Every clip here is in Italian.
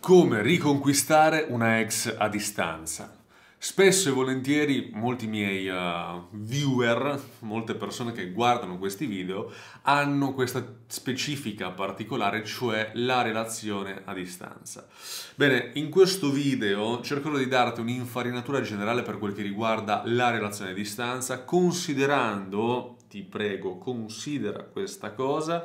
Come riconquistare una ex a distanza. Spesso e volentieri molti miei uh, viewer, molte persone che guardano questi video, hanno questa specifica particolare, cioè la relazione a distanza. Bene, in questo video cercherò di darti un'infarinatura generale per quel che riguarda la relazione a distanza, considerando, ti prego, considera questa cosa,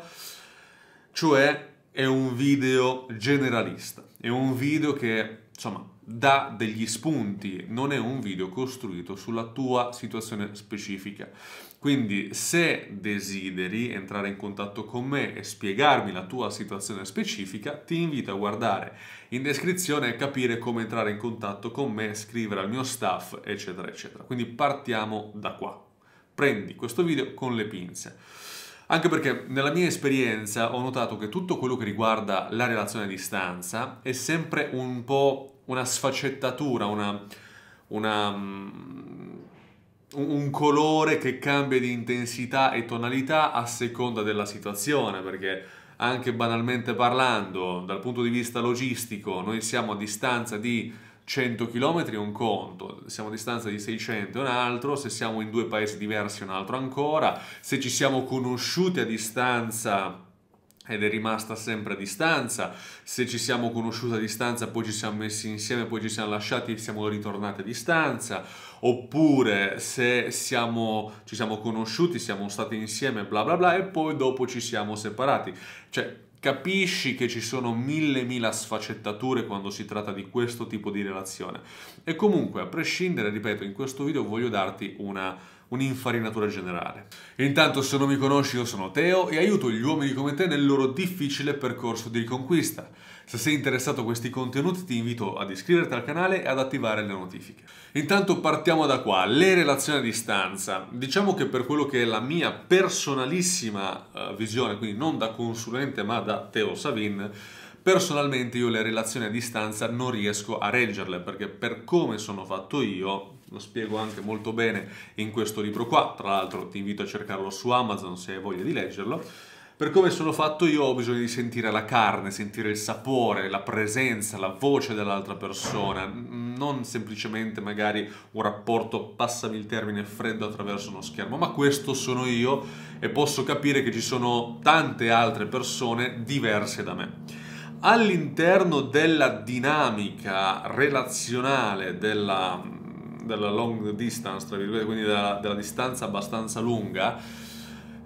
cioè è un video generalista. È un video che, insomma, dà degli spunti, non è un video costruito sulla tua situazione specifica. Quindi se desideri entrare in contatto con me e spiegarmi la tua situazione specifica, ti invito a guardare in descrizione e capire come entrare in contatto con me, scrivere al mio staff, eccetera, eccetera. Quindi partiamo da qua. Prendi questo video con le pinze. Anche perché nella mia esperienza ho notato che tutto quello che riguarda la relazione a distanza è sempre un po' una sfaccettatura, una, una, mm, un colore che cambia di intensità e tonalità a seconda della situazione, perché anche banalmente parlando, dal punto di vista logistico, noi siamo a distanza di 100 km è un conto, siamo a distanza di 600 è un altro, se siamo in due paesi diversi è un altro ancora, se ci siamo conosciuti a distanza ed è rimasta sempre a distanza. Se ci siamo conosciuti a distanza, poi ci siamo messi insieme, poi ci siamo lasciati e siamo ritornati a distanza. Oppure se siamo, ci siamo conosciuti, siamo stati insieme, bla bla bla, e poi dopo ci siamo separati. Cioè, capisci che ci sono mille mila sfaccettature quando si tratta di questo tipo di relazione. E comunque, a prescindere, ripeto, in questo video voglio darti una un'infarinatura generale. Intanto se non mi conosci io sono Teo e aiuto gli uomini come te nel loro difficile percorso di riconquista. Se sei interessato a questi contenuti ti invito ad iscriverti al canale e ad attivare le notifiche. Intanto partiamo da qua, le relazioni a distanza. Diciamo che per quello che è la mia personalissima eh, visione, quindi non da consulente ma da Teo Savin, personalmente io le relazioni a distanza non riesco a reggerle perché per come sono fatto io lo spiego anche molto bene in questo libro qua, tra l'altro ti invito a cercarlo su Amazon se hai voglia di leggerlo. Per come sono fatto io ho bisogno di sentire la carne, sentire il sapore, la presenza, la voce dell'altra persona, mm, non semplicemente magari un rapporto, passami il termine, freddo attraverso uno schermo, ma questo sono io e posso capire che ci sono tante altre persone diverse da me all'interno della dinamica relazionale della, della long distance, tra virgolette, quindi della, della distanza abbastanza lunga,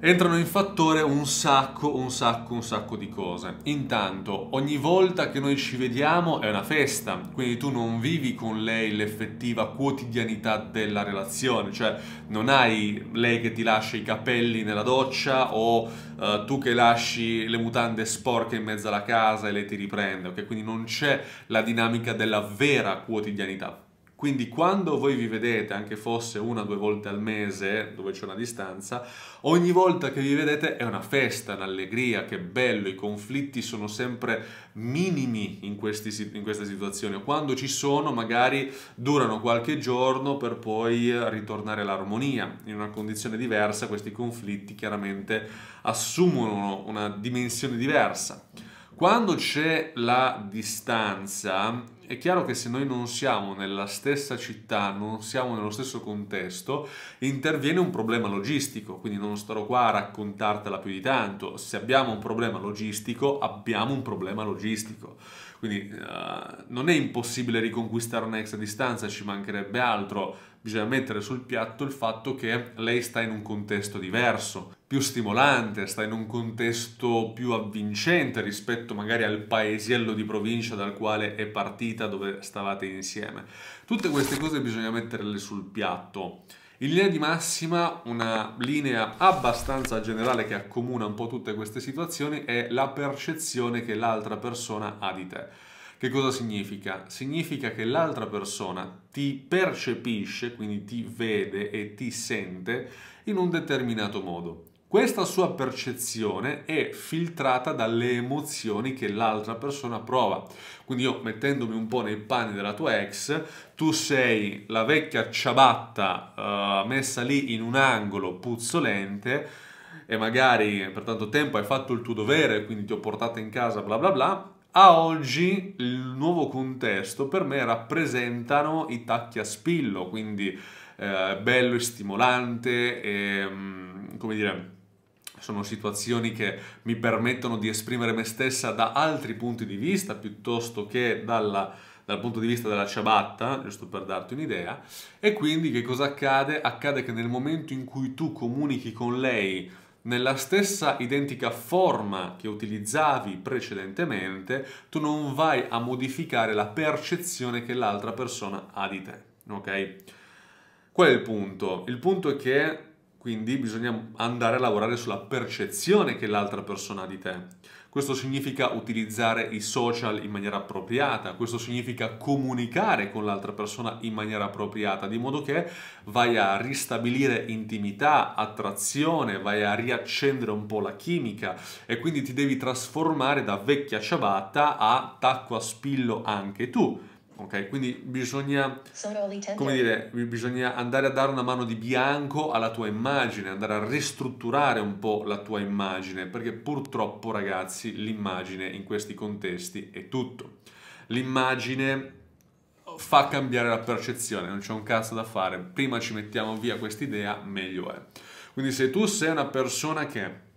entrano in fattore un sacco, un sacco, un sacco di cose. Intanto, ogni volta che noi ci vediamo è una festa, quindi tu non vivi con lei l'effettiva quotidianità della relazione, cioè non hai lei che ti lascia i capelli nella doccia o eh, tu che lasci le mutande sporche in mezzo alla casa e lei ti riprende, ok? Quindi non c'è la dinamica della vera quotidianità. Quindi quando voi vi vedete, anche fosse una o due volte al mese, dove c'è una distanza, ogni volta che vi vedete è una festa, un'allegria, che bello, i conflitti sono sempre minimi in, questi, in queste situazioni. Quando ci sono magari durano qualche giorno per poi ritornare all'armonia. In una condizione diversa questi conflitti chiaramente assumono una dimensione diversa. Quando c'è la distanza, è chiaro che se noi non siamo nella stessa città, non siamo nello stesso contesto, interviene un problema logistico, quindi non starò qua a raccontartela più di tanto. Se abbiamo un problema logistico, abbiamo un problema logistico. Quindi uh, non è impossibile riconquistare un'ex a distanza, ci mancherebbe altro, bisogna mettere sul piatto il fatto che lei sta in un contesto diverso, più stimolante, sta in un contesto più avvincente rispetto magari al paesiello di provincia dal quale è partita, dove stavate insieme. Tutte queste cose bisogna metterle sul piatto. In linea di massima, una linea abbastanza generale che accomuna un po' tutte queste situazioni è la percezione che l'altra persona ha di te. Che cosa significa? Significa che l'altra persona ti percepisce, quindi ti vede e ti sente in un determinato modo. Questa sua percezione è filtrata dalle emozioni che l'altra persona prova. Quindi io mettendomi un po' nei panni della tua ex, tu sei la vecchia ciabatta uh, messa lì in un angolo puzzolente e magari per tanto tempo hai fatto il tuo dovere, quindi ti ho portata in casa, bla bla bla. A oggi il nuovo contesto per me rappresentano i tacchi a spillo, quindi eh, bello e stimolante e, mm, come dire, sono situazioni che mi permettono di esprimere me stessa da altri punti di vista piuttosto che dalla, dal punto di vista della ciabatta, giusto per darti un'idea. E quindi che cosa accade? Accade che nel momento in cui tu comunichi con lei nella stessa identica forma che utilizzavi precedentemente, tu non vai a modificare la percezione che l'altra persona ha di te. Ok? Qual è il punto? Il punto è che quindi bisogna andare a lavorare sulla percezione che l'altra persona ha di te. Questo significa utilizzare i social in maniera appropriata, questo significa comunicare con l'altra persona in maniera appropriata, di modo che vai a ristabilire intimità, attrazione, vai a riaccendere un po' la chimica e quindi ti devi trasformare da vecchia ciabatta a tacco a spillo anche tu ok? Quindi bisogna, come dire, bisogna andare a dare una mano di bianco alla tua immagine, andare a ristrutturare un po' la tua immagine, perché purtroppo ragazzi l'immagine in questi contesti è tutto. L'immagine fa cambiare la percezione, non c'è un cazzo da fare, prima ci mettiamo via quest'idea, meglio è. Quindi se tu sei una persona che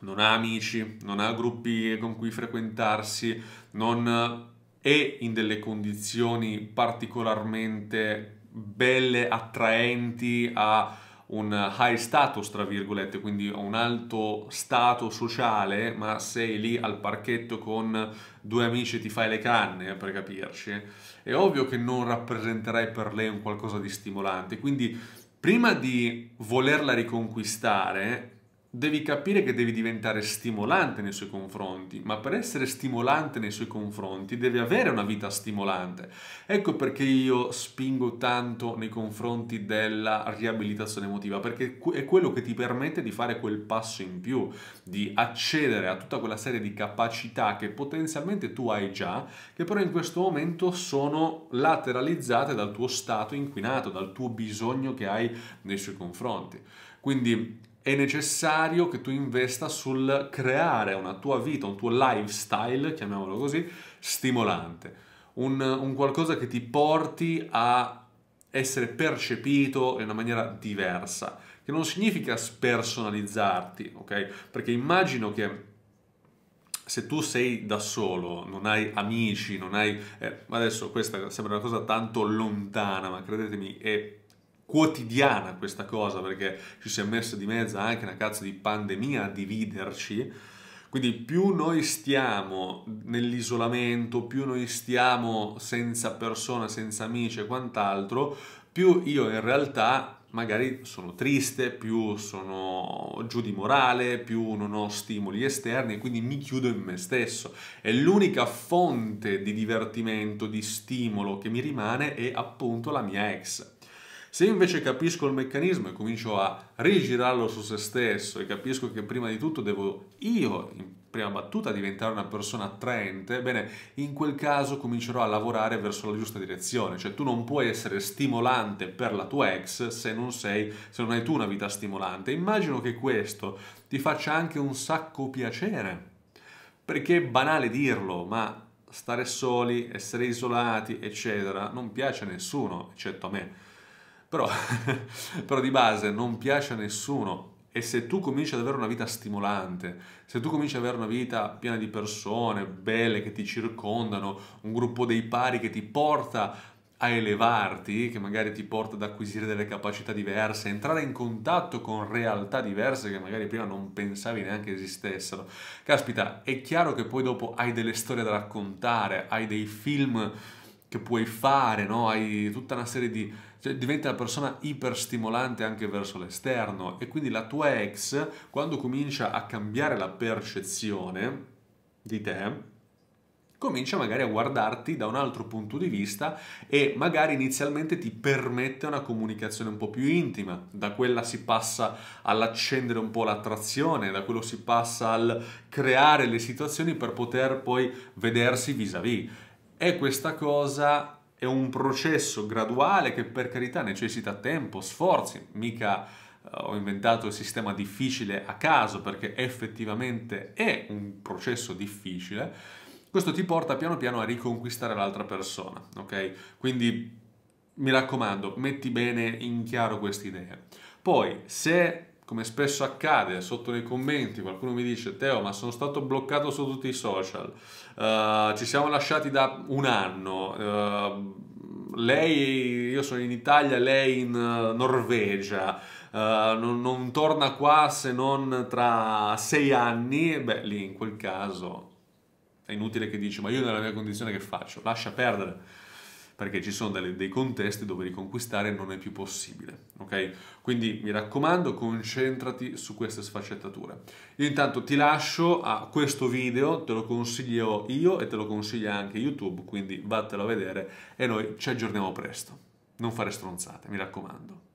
non ha amici, non ha gruppi con cui frequentarsi, non e in delle condizioni particolarmente belle, attraenti a un high status, tra virgolette, quindi a un alto stato sociale, ma sei lì al parchetto con due amici e ti fai le canne, per capirci, è ovvio che non rappresenterai per lei un qualcosa di stimolante. Quindi prima di volerla riconquistare, devi capire che devi diventare stimolante nei suoi confronti, ma per essere stimolante nei suoi confronti devi avere una vita stimolante. Ecco perché io spingo tanto nei confronti della riabilitazione emotiva, perché è quello che ti permette di fare quel passo in più, di accedere a tutta quella serie di capacità che potenzialmente tu hai già, che però in questo momento sono lateralizzate dal tuo stato inquinato, dal tuo bisogno che hai nei suoi confronti. Quindi è necessario che tu investa sul creare una tua vita, un tuo lifestyle, chiamiamolo così, stimolante. Un, un qualcosa che ti porti a essere percepito in una maniera diversa, che non significa spersonalizzarti, ok? Perché immagino che se tu sei da solo, non hai amici, non hai... Eh, adesso questa sembra una cosa tanto lontana, ma credetemi, è quotidiana questa cosa perché ci si è messa di mezzo anche una cazzo di pandemia a dividerci. Quindi più noi stiamo nell'isolamento, più noi stiamo senza persona, senza amici e quant'altro, più io in realtà magari sono triste, più sono giù di morale, più non ho stimoli esterni e quindi mi chiudo in me stesso. E l'unica fonte di divertimento, di stimolo che mi rimane è appunto la mia ex. Se invece capisco il meccanismo e comincio a rigirarlo su se stesso e capisco che prima di tutto devo io, in prima battuta, diventare una persona attraente, bene, in quel caso comincerò a lavorare verso la giusta direzione. Cioè tu non puoi essere stimolante per la tua ex se non, sei, se non hai tu una vita stimolante. Immagino che questo ti faccia anche un sacco piacere. Perché è banale dirlo, ma stare soli, essere isolati, eccetera, non piace a nessuno, eccetto a me però, però di base non piace a nessuno e se tu cominci ad avere una vita stimolante, se tu cominci ad avere una vita piena di persone belle che ti circondano, un gruppo dei pari che ti porta a elevarti, che magari ti porta ad acquisire delle capacità diverse, entrare in contatto con realtà diverse che magari prima non pensavi neanche esistessero. Caspita, è chiaro che poi dopo hai delle storie da raccontare, hai dei film che puoi fare, no? hai tutta una serie di... Cioè, diventi una persona iperstimolante anche verso l'esterno e quindi la tua ex, quando comincia a cambiare la percezione di te, comincia magari a guardarti da un altro punto di vista e magari inizialmente ti permette una comunicazione un po' più intima, da quella si passa all'accendere un po' l'attrazione, da quello si passa al creare le situazioni per poter poi vedersi vis-à-vis. -vis. E questa cosa è un processo graduale che per carità necessita tempo, sforzi, mica eh, ho inventato il sistema difficile a caso perché effettivamente è un processo difficile, questo ti porta piano piano a riconquistare l'altra persona, ok? Quindi mi raccomando, metti bene in chiaro questa idea. Poi, se come spesso accade sotto nei commenti qualcuno mi dice Teo ma sono stato bloccato su tutti i social uh, ci siamo lasciati da un anno uh, lei io sono in Italia lei in eh, Norvegia uh, non, non, torna qua se non tra sei anni beh lì in quel caso è inutile che dici ma io nella mia condizione che faccio lascia perdere perché ci sono delle, dei contesti dove riconquistare non è più possibile. Okay? Quindi mi raccomando, concentrati su queste sfaccettature. Io intanto ti lascio a questo video, te lo consiglio io e te lo consiglia anche YouTube, quindi vattelo a vedere e noi ci aggiorniamo presto. Non fare stronzate, mi raccomando.